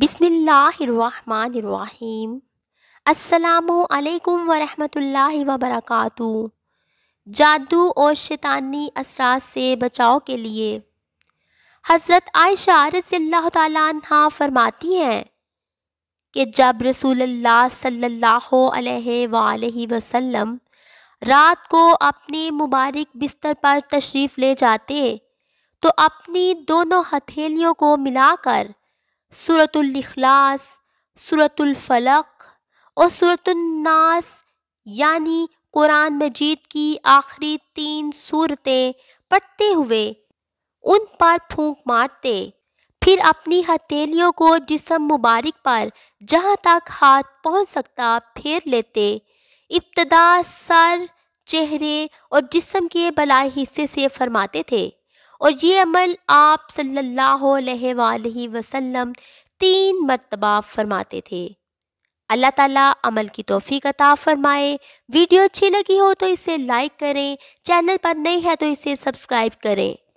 बिसमीम् अल्लाम वरहमतुल्लाहि वबरकातु जादू और शैतानी असरा से बचाव के लिए हज़रत आयशा रज़ील्ला तहा फरमाती हैं कि जब रसूल सल्लल्लाहु अलैहि वसल्लम रात को अपने मुबारक बिस्तर पर तशरीफ़ ले जाते तो अपनी दोनों हथेलियों को मिलाकर सूरतलखलास सूरतुलफ़ल और सूरतनास यानी कुरान मजीद की आखिरी तीन सूरतें पढ़ते हुए उन पर फूंक मारते फिर अपनी हथेलियों को जिसम मुबारक पर जहाँ तक हाथ पहुँच सकता फेर लेते इब्तदा सर चेहरे और जिसम के भलाई हिस्से से फरमाते थे और ये अमल आप सल्लल्लाहु अलैहि वसल्लम तीन मरतबा फरमाते थे अल्लाह ताला अमल की तोफ़ी अता फरमाए वीडियो अच्छी लगी हो तो इसे लाइक करें चैनल पर नहीं है तो इसे सब्सक्राइब करें